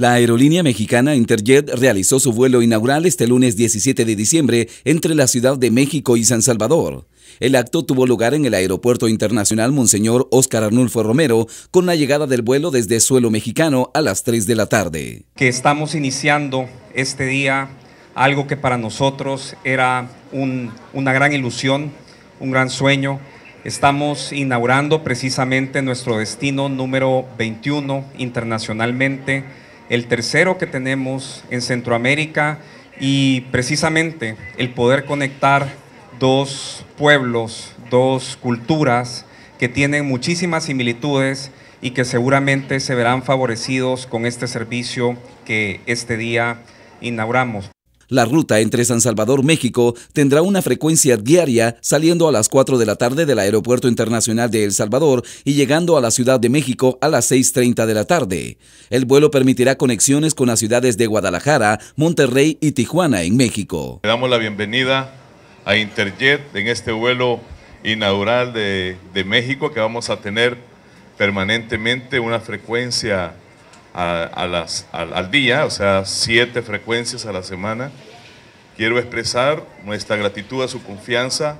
La aerolínea mexicana Interjet realizó su vuelo inaugural este lunes 17 de diciembre entre la Ciudad de México y San Salvador. El acto tuvo lugar en el Aeropuerto Internacional Monseñor Óscar Arnulfo Romero con la llegada del vuelo desde suelo mexicano a las 3 de la tarde. Que estamos iniciando este día algo que para nosotros era una gran ilusión, un gran sueño. Estamos inaugurando precisamente nuestro destino número 21 internacionalmente el tercero que tenemos en Centroamérica y precisamente el poder conectar dos pueblos, dos culturas que tienen muchísimas similitudes y que seguramente se verán favorecidos con este servicio que este día inauguramos. La ruta entre San Salvador, México, tendrá una frecuencia diaria saliendo a las 4 de la tarde del Aeropuerto Internacional de El Salvador y llegando a la Ciudad de México a las 6.30 de la tarde. El vuelo permitirá conexiones con las ciudades de Guadalajara, Monterrey y Tijuana en México. Le damos la bienvenida a Interjet en este vuelo inaugural de, México que vamos a tener permanentemente una frecuencia al, al día, o sea, siete frecuencias a la semana. Quiero expresar nuestra gratitud a su confianza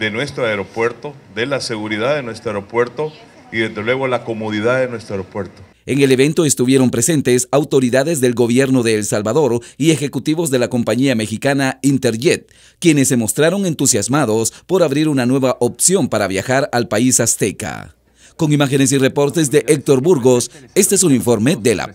de nuestro aeropuerto, de la seguridad de nuestro aeropuerto y desde luego la comodidad de nuestro aeropuerto. En el evento estuvieron presentes autoridades del gobierno de El Salvador y ejecutivos de la compañía mexicana Interjet, quienes se mostraron entusiasmados por abrir una nueva opción para viajar al país azteca. Con imágenes y reportes de Héctor Burgos, este es un informe de la